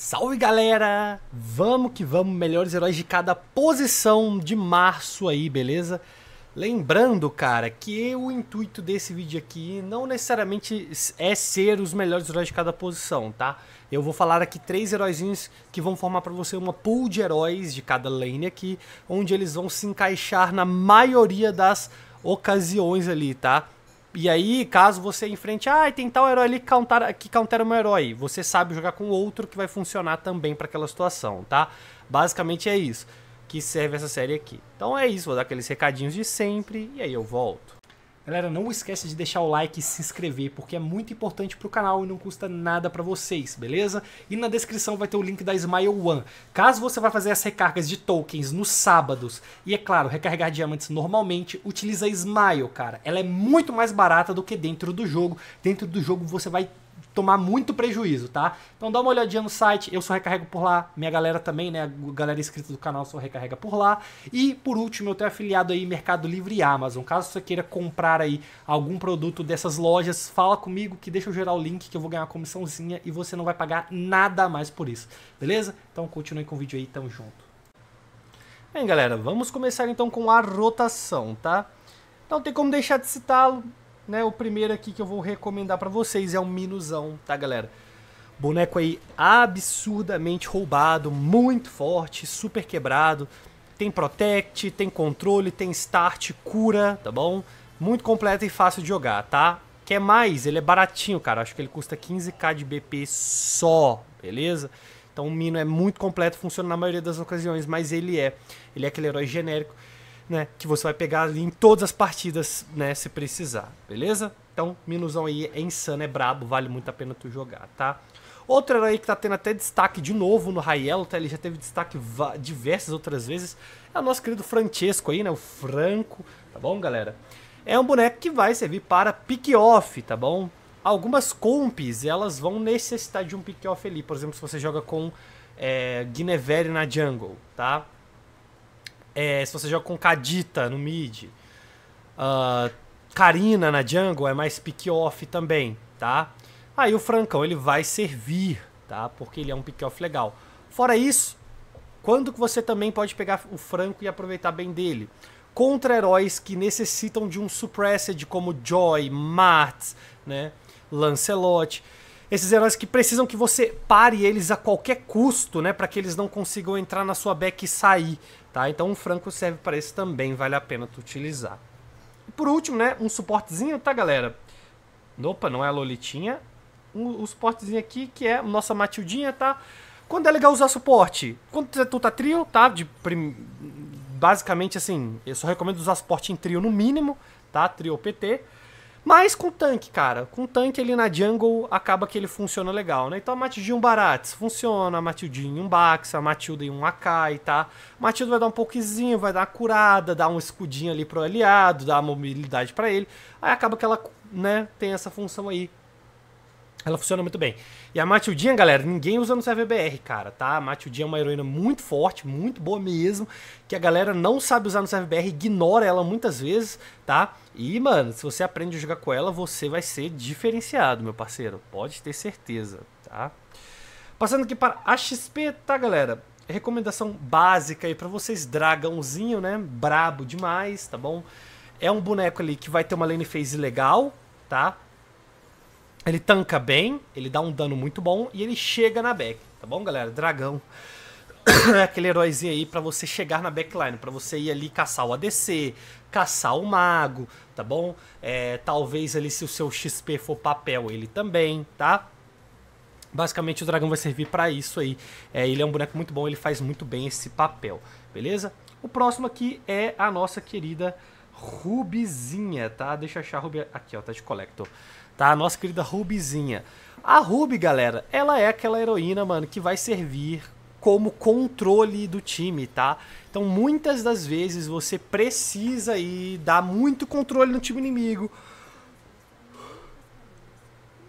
Salve galera! Vamos que vamos, melhores heróis de cada posição de março aí, beleza? Lembrando, cara, que o intuito desse vídeo aqui não necessariamente é ser os melhores heróis de cada posição, tá? Eu vou falar aqui três heróis que vão formar para você uma pool de heróis de cada lane aqui, onde eles vão se encaixar na maioria das ocasiões ali, tá? E aí, caso você enfrente, ah, tem tal herói ali que countera, que countera meu herói, você sabe jogar com outro que vai funcionar também para aquela situação, tá? Basicamente é isso que serve essa série aqui. Então é isso, vou dar aqueles recadinhos de sempre e aí eu volto. Galera, não esquece de deixar o like e se inscrever, porque é muito importante pro canal e não custa nada para vocês, beleza? E na descrição vai ter o link da Smile One. Caso você vá fazer as recargas de tokens nos sábados, e é claro, recarregar diamantes normalmente, utiliza a Smile, cara. Ela é muito mais barata do que dentro do jogo. Dentro do jogo você vai tomar muito prejuízo, tá? Então dá uma olhadinha no site, eu só recarrego por lá, minha galera também, né? A galera inscrita do canal só recarrega por lá. E por último, eu tenho afiliado aí Mercado Livre e Amazon. Caso você queira comprar aí algum produto dessas lojas, fala comigo que deixa eu gerar o link que eu vou ganhar uma comissãozinha e você não vai pagar nada mais por isso, beleza? Então continue com o vídeo aí, tamo junto. Bem, galera, vamos começar então com a rotação, tá? Não tem como deixar de citá-lo, né? O primeiro aqui que eu vou recomendar para vocês é o Minusão, tá, galera? Boneco aí absurdamente roubado, muito forte, super quebrado. Tem protect, tem controle, tem start, cura, tá bom? Muito completo e fácil de jogar, tá? Quer mais? Ele é baratinho, cara. Acho que ele custa 15k de BP só, beleza? Então o Mino é muito completo, funciona na maioria das ocasiões, mas ele é. Ele é aquele herói genérico né? Que você vai pegar ali em todas as partidas, né? Se precisar, beleza? Então, Minusão aí é insano, é brabo, vale muito a pena tu jogar, tá? Outro herói que tá tendo até destaque de novo no Raiello, tá? Ele já teve destaque diversas outras vezes. É o nosso querido Francesco aí, né? O Franco, tá bom, galera? É um boneco que vai servir para pick-off, tá bom? Algumas comps, elas vão necessitar de um pick-off ali. Por exemplo, se você joga com é, Guinevere na jungle, tá? É, se você joga com Kadita no mid. Uh, Karina na jungle é mais pick-off também, tá? Aí o Francão ele vai servir, tá? Porque ele é um pick-off legal. Fora isso, quando que você também pode pegar o Franco e aproveitar bem dele? Contra heróis que necessitam de um suppressed como Joy, Martz, né? Lancelot esses heróis que precisam que você pare eles a qualquer custo, né, para que eles não consigam entrar na sua back e sair, tá? Então um franco serve para isso também, vale a pena tu utilizar. E por último, né, um suportezinho, tá, galera? Opa, não é a Lolitinha. Um, um suportezinho aqui que é nossa Matildinha, tá? Quando é legal usar suporte? Quando tu tá trio, tá? De prim... Basicamente assim, eu só recomendo usar suporte em trio no mínimo, tá? Trio PT. Mas com tanque, cara. Com tanque ele na jungle acaba que ele funciona legal, né? Então a Matilde um Barats funciona, a Matilde um Bax, a Matilda e um Akai, tá? Matilda vai dar um pouquinho, vai dar uma curada, dar um escudinho ali pro aliado, dar mobilidade para ele. Aí acaba que ela, né, tem essa função aí. Ela funciona muito bem. E a Matildinha, galera, ninguém usa no CVBR, cara, tá? A Matildinha é uma heroína muito forte, muito boa mesmo, que a galera não sabe usar no CVBR, ignora ela muitas vezes, tá? E, mano, se você aprende a jogar com ela, você vai ser diferenciado, meu parceiro. Pode ter certeza, tá? Passando aqui para a XP, tá, galera? Recomendação básica aí para vocês, dragãozinho, né? Brabo demais, tá bom? É um boneco ali que vai ter uma lane phase legal, tá? Ele tanca bem, ele dá um dano muito bom e ele chega na back, tá bom, galera? Dragão é aquele heróizinho aí para você chegar na backline, para você ir ali caçar o ADC, caçar o mago, tá bom? É, talvez ali se o seu XP for papel, ele também, tá? Basicamente o dragão vai servir para isso aí. É, ele é um boneco muito bom, ele faz muito bem esse papel, beleza? O próximo aqui é a nossa querida Rubizinha, tá? Deixa eu achar a Rubi... Aqui, ó, tá de Collector tá? A nossa querida Rubizinha. A Ruby, galera, ela é aquela heroína, mano, que vai servir como controle do time, tá? Então, muitas das vezes você precisa aí dar muito controle no time inimigo.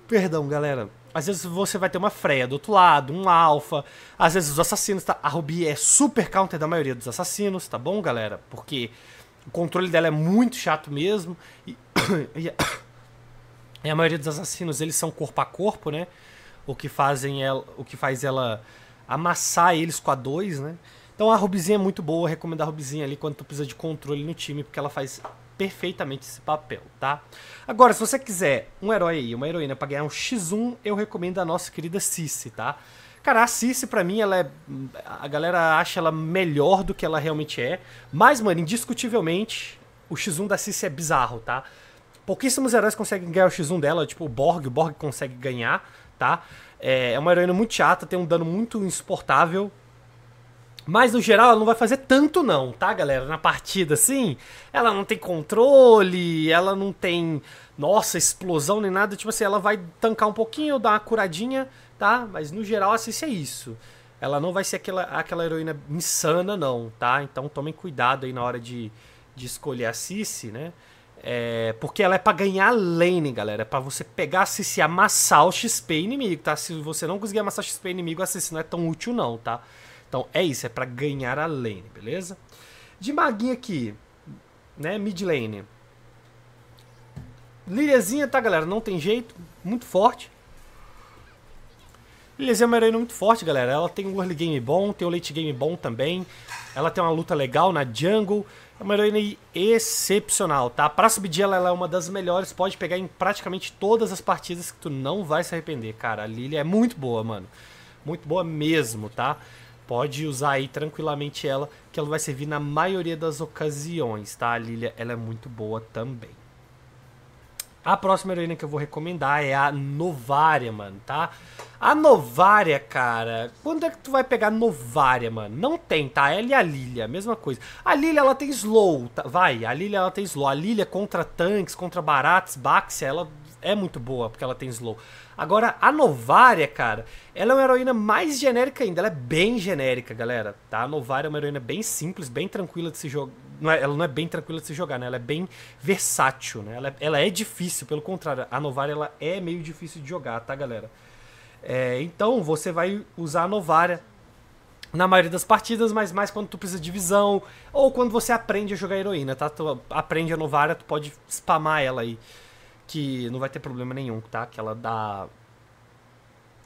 Perdão, galera. Às vezes você vai ter uma freia do outro lado, um alfa. Às vezes os assassinos, tá? A Ruby é super counter da maioria dos assassinos, tá bom, galera? Porque o controle dela é muito chato mesmo. E. E é, a maioria dos assassinos, eles são corpo a corpo, né? O que, fazem ela, o que faz ela amassar eles com a 2, né? Então a Rubizinha é muito boa, recomendo a Rubizinha ali quando tu precisa de controle no time, porque ela faz perfeitamente esse papel, tá? Agora, se você quiser um herói aí, uma heroína pra ganhar um X1, eu recomendo a nossa querida Cici, tá? Cara, a Cici, pra mim, ela é. A galera acha ela melhor do que ela realmente é. Mas, mano, indiscutivelmente, o X1 da Cici é bizarro, tá? Pouquíssimos heróis conseguem ganhar o X1 dela, tipo o Borg, o Borg consegue ganhar, tá? É, é, uma heroína muito chata, tem um dano muito insuportável. Mas no geral ela não vai fazer tanto não, tá, galera? Na partida assim, ela não tem controle, ela não tem, nossa, explosão nem nada, tipo assim, ela vai tancar um pouquinho, dar uma curadinha, tá? Mas no geral assim, isso é isso. Ela não vai ser aquela, aquela heroína insana não, tá? Então tomem cuidado aí na hora de, de escolher a Cici, né? É, porque ela é para ganhar lane, galera. É pra você pegar, assistir, amassar o XP inimigo, tá? Se você não conseguir amassar o XP inimigo, assistir não é tão útil não, tá? Então é isso, é para ganhar a lane, beleza? De maguinha aqui, né? Mid lane. Liliazinha, tá, galera? Não tem jeito. Muito forte. Lizzie é uma heroína muito forte, galera. Ela tem um early game bom, tem um late game bom também. Ela tem uma luta legal na jungle. É uma heroína excepcional, tá? Pra subir ela, ela é uma das melhores. Pode pegar em praticamente todas as partidas que tu não vai se arrepender, cara. A Lilia é muito boa, mano. Muito boa mesmo, tá? Pode usar aí tranquilamente ela, que ela vai servir na maioria das ocasiões, tá? A Lilia, ela é muito boa também. A próxima heroína que eu vou recomendar é a Novária, mano, tá? A Novária, cara, quando é que tu vai pegar Novária, mano? Não tem, tá? Ela e a Lilia, mesma coisa. A Lilia, ela tem slow, tá? vai, a Lilia, ela tem slow. A Lilia contra tanques, contra baratas, Baxia, ela é muito boa, porque ela tem slow. Agora, a Novária, cara, ela é uma heroína mais genérica ainda, ela é bem genérica, galera, tá? A Novária é uma heroína bem simples, bem tranquila de se jogar não é, ela não é bem tranquila de se jogar, né? Ela é bem versátil, né? Ela, é, ela é difícil, pelo contrário, a Novária, ela é meio difícil de jogar, tá, galera? É, então você vai usar a Novária na maioria das partidas, mas mais quando tu precisa de visão ou quando você aprende a jogar heroína, tá? Tu aprende a Novária, tu pode spamar ela aí, que não vai ter problema nenhum, tá? Que ela dá.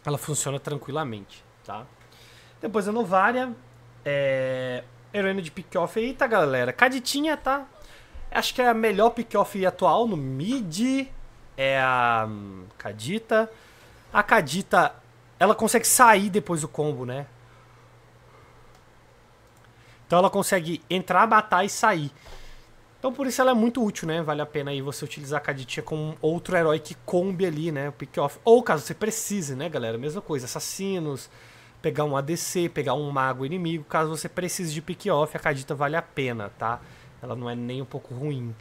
Ela funciona tranquilamente, tá? Depois a Novária... É, heroína de pick-off aí, tá, galera? Caditinha, tá? Acho que é a melhor pick-off atual no mid. É a hum, Cadita. A Cadita, ela consegue sair depois do combo, né? Então ela consegue entrar, matar e sair. Então por isso ela é muito útil, né? Vale a pena aí você utilizar a Caditinha com outro herói que combe ali, né? O pick-off. Ou caso você precise, né, galera? Mesma coisa, assassinos, pegar um ADC, pegar um mago inimigo. Caso você precise de pick-off, a Cadita vale a pena, tá? Ela não é nem um pouco ruim.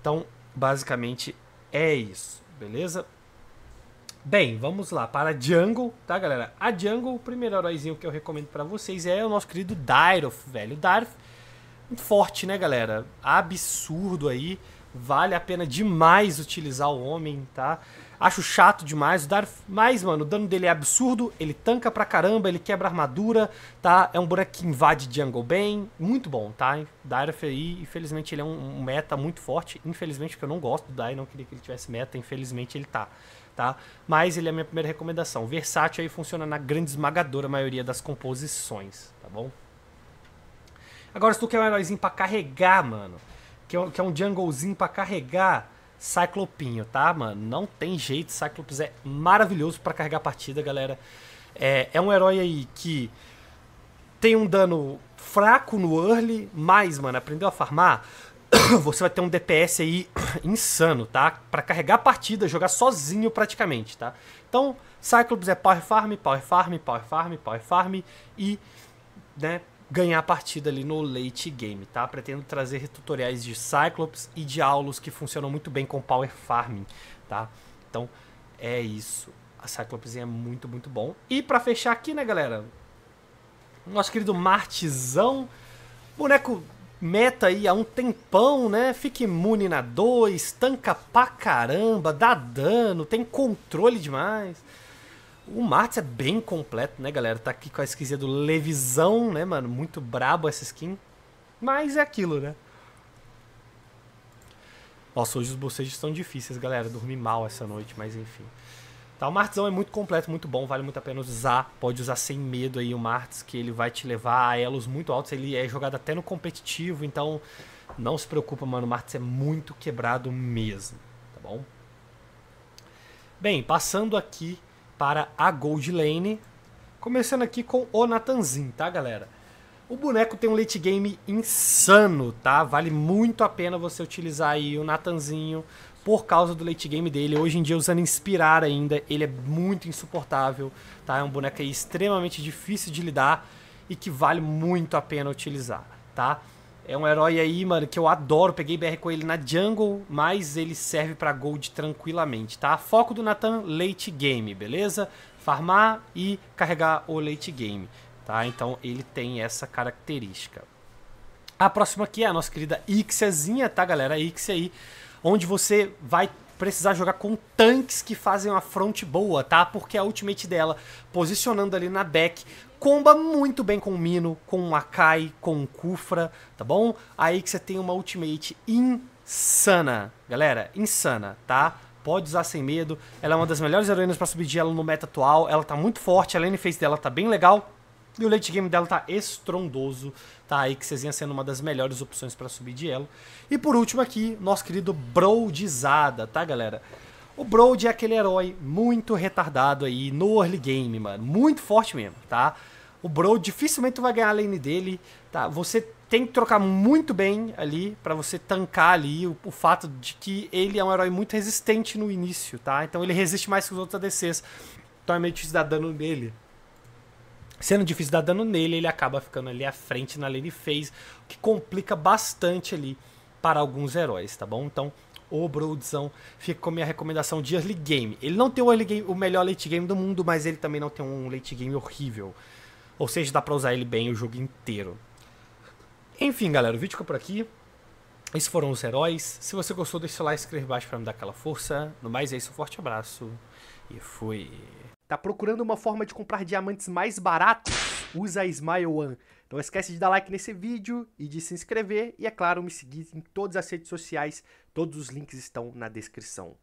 Então, basicamente é isso, beleza? Bem, vamos lá para a Jungle, tá, galera? A Jungle, o primeiro heróizinho que eu recomendo para vocês é o nosso querido Dairoth, velho. Dairoth, forte, né, galera? Absurdo aí. Vale a pena demais utilizar o homem, tá? Acho chato demais. O Darth, mas, mano, o dano dele é absurdo. Ele tanca pra caramba, ele quebra armadura, tá? É um boneco que invade jungle bem. Muito bom, tá? Darth aí, infelizmente, ele é um, meta muito forte. Infelizmente, porque eu não gosto do Dai, não queria que ele tivesse meta. Infelizmente, ele tá tá? Mas ele é a minha primeira recomendação. Versátil aí funciona na grande esmagadora maioria das composições, tá bom? Agora, se tu quer um heróizinho pra carregar, mano, que é um é junglezinho pra carregar, Cyclopinho, tá, mano? Não tem jeito, Cyclops é maravilhoso para carregar a partida, galera. É, é um herói aí que tem um dano fraco no early, mas, mano, aprendeu a farmar, você vai ter um DPS aí insano, tá? Para carregar a partida, jogar sozinho praticamente, tá? Então, Cyclops é power farm, power farm, power farm, power farm e, né, ganhar a partida ali no late game, tá? Pretendo trazer tutoriais de Cyclops e de aulos que funcionam muito bem com Power Farming, tá? Então, é isso. A Cyclops é muito, muito bom. E para fechar aqui, né, galera? Nosso querido Martizão, boneco meta aí há um tempão, né? Fica imune na 2, tanca pra caramba, dá dano, tem controle demais. O Martins é bem completo, né, galera? Tá aqui com a esquisita do Levisão, né, mano? Muito brabo essa skin. Mas é aquilo, né? Nossa, hoje os bocejos estão difíceis, galera. Dormi mal essa noite, mas enfim. Tá, o Martzão é muito completo, muito bom, vale muito a pena usar. Pode usar sem medo aí o Martz, que ele vai te levar a elos muito altos. Ele é jogado até no competitivo, então não se preocupa, mano. O Martz é muito quebrado mesmo, tá bom? Bem, passando aqui para a Gold Lane. Começando aqui com o Natanzinho, tá, galera? O boneco tem um late game insano, tá? Vale muito a pena você utilizar aí o Natanzinho por causa do late game dele. Hoje em dia, usando Inspirar ainda, ele é muito insuportável, tá? É um boneco extremamente difícil de lidar e que vale muito a pena utilizar, tá? É um herói aí, mano, que eu adoro. Peguei BR com ele na jungle, mas ele serve para gold tranquilamente, tá? Foco do Nathan, late game, beleza? Farmar e carregar o late game, tá? Então ele tem essa característica. A próxima aqui é a nossa querida Ixiazinha, tá, galera? A Ixia aí, onde você vai precisar jogar com tanques que fazem uma front boa, tá? Porque é a ultimate dela, posicionando ali na back, comba muito bem com o Mino, com o Akai, com o Kufra, tá bom? Aí que você tem uma ultimate insana, galera, insana, tá? Pode usar sem medo, ela é uma das melhores heroínas para subir de elo no meta atual, ela tá muito forte, a lane phase dela tá bem legal, e o late game dela tá estrondoso, tá? A Ixezinha sendo uma das melhores opções para subir de elo. E por último aqui, nosso querido Broadizada, tá, galera? O Broad é aquele herói muito retardado aí no early game, mano. Muito forte mesmo, tá? O Broad dificilmente vai ganhar a lane dele, tá? Você tem que trocar muito bem ali para você tancar ali o, o, fato de que ele é um herói muito resistente no início, tá? Então ele resiste mais que os outros ADCs. Então é meio difícil dar dano nele sendo difícil dar dano nele, ele acaba ficando ali à frente na lane phase, o que complica bastante ali para alguns heróis, tá bom? Então, o Broadzão fica com a minha recomendação de early game. Ele não tem o, game, o, melhor late game do mundo, mas ele também não tem um late game horrível. Ou seja, dá pra usar ele bem o jogo inteiro. Enfim, galera, o vídeo ficou por aqui. Esses foram os heróis. Se você gostou, deixa o like, escreve embaixo pra me dar aquela força. No mais é isso, um forte abraço e fui! Tá procurando uma forma de comprar diamantes mais baratos? Usa a Smile One. Não esquece de dar like nesse vídeo e de se inscrever e, é claro, me seguir em todas as redes sociais. Todos os links estão na descrição.